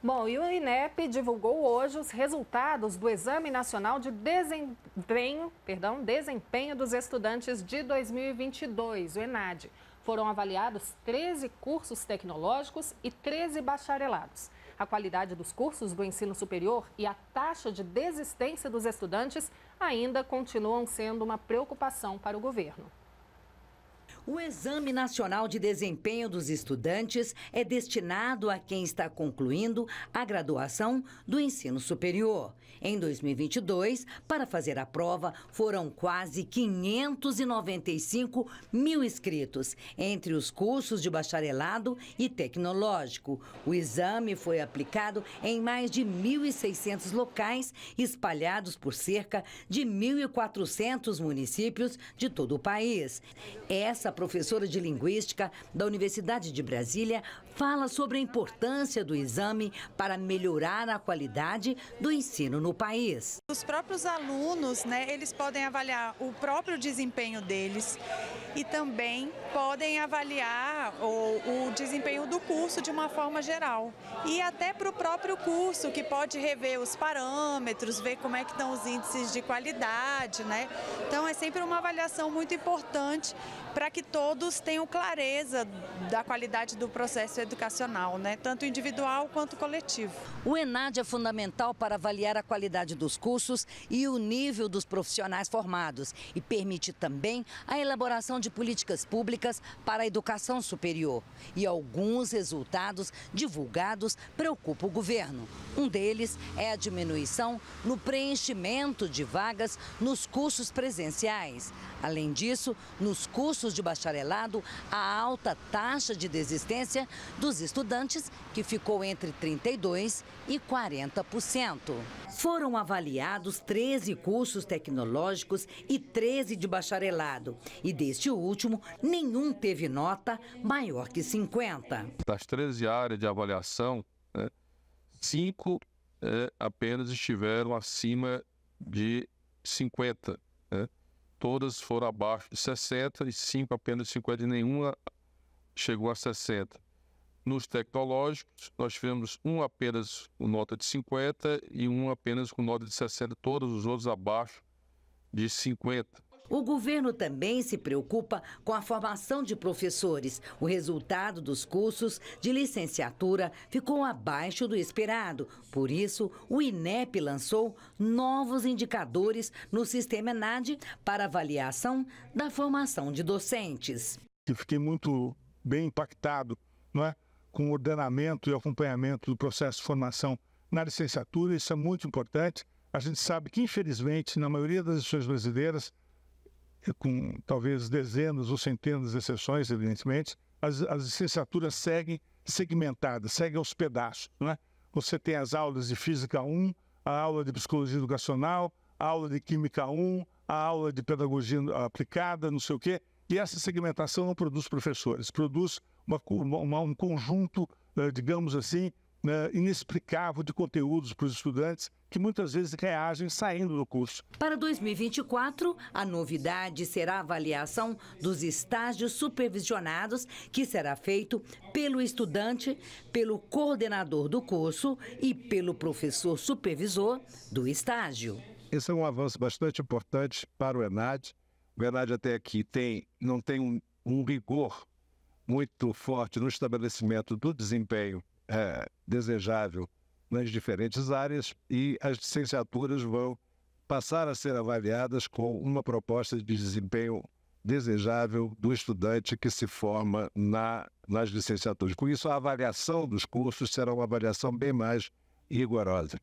Bom, e o INEP divulgou hoje os resultados do Exame Nacional de Desempenho, perdão, Desempenho dos Estudantes de 2022, o ENAD. Foram avaliados 13 cursos tecnológicos e 13 bacharelados. A qualidade dos cursos do ensino superior e a taxa de desistência dos estudantes ainda continuam sendo uma preocupação para o governo. O Exame Nacional de Desempenho dos Estudantes é destinado a quem está concluindo a graduação do ensino superior. Em 2022, para fazer a prova, foram quase 595 mil inscritos, entre os cursos de bacharelado e tecnológico. O exame foi aplicado em mais de 1.600 locais, espalhados por cerca de 1.400 municípios de todo o país. Essa professora de Linguística da Universidade de Brasília, fala sobre a importância do exame para melhorar a qualidade do ensino no país. Os próprios alunos, né, eles podem avaliar o próprio desempenho deles e também podem avaliar o, o desempenho do curso de uma forma geral. E até para o próprio curso, que pode rever os parâmetros, ver como é que estão os índices de qualidade, né? Então é sempre uma avaliação muito importante para que todos tenham clareza da qualidade do processo educacional, né? tanto individual quanto coletivo. O ENAD é fundamental para avaliar a qualidade dos cursos e o nível dos profissionais formados e permite também a elaboração de políticas públicas para a educação superior. E alguns resultados divulgados preocupam o governo. Um deles é a diminuição no preenchimento de vagas nos cursos presenciais. Além disso, nos cursos de bacharelado, bacharelado a alta taxa de desistência dos estudantes, que ficou entre 32% e 40%. Foram avaliados 13 cursos tecnológicos e 13 de bacharelado. E deste último, nenhum teve nota maior que 50. Das 13 áreas de avaliação, né, cinco é, apenas estiveram acima de 50. Né? todas foram abaixo de 60 e 5 apenas 50 e nenhuma chegou a 60. Nos tecnológicos, nós tivemos um apenas com nota de 50 e um apenas com nota de 60, todos os outros abaixo de 50. O governo também se preocupa com a formação de professores. O resultado dos cursos de licenciatura ficou abaixo do esperado. Por isso, o INEP lançou novos indicadores no sistema ENAD para avaliação da formação de docentes. Eu fiquei muito bem impactado não é? com o ordenamento e acompanhamento do processo de formação na licenciatura, isso é muito importante. A gente sabe que, infelizmente, na maioria das instituições brasileiras, com talvez dezenas ou centenas de exceções, evidentemente, as, as licenciaturas seguem segmentadas, seguem aos pedaços. Né? Você tem as aulas de Física 1, a aula de Psicologia Educacional, a aula de Química 1, a aula de Pedagogia Aplicada, não sei o quê. E essa segmentação não produz professores, produz uma, uma, um conjunto, eh, digamos assim, né, inexplicável de conteúdos para os estudantes que muitas vezes reagem saindo do curso. Para 2024, a novidade será a avaliação dos estágios supervisionados, que será feito pelo estudante, pelo coordenador do curso e pelo professor supervisor do estágio. Esse é um avanço bastante importante para o ENAD. O ENAD até aqui tem, não tem um, um rigor muito forte no estabelecimento do desempenho é, desejável nas diferentes áreas e as licenciaturas vão passar a ser avaliadas com uma proposta de desempenho desejável do estudante que se forma na, nas licenciaturas. Com isso, a avaliação dos cursos será uma avaliação bem mais rigorosa.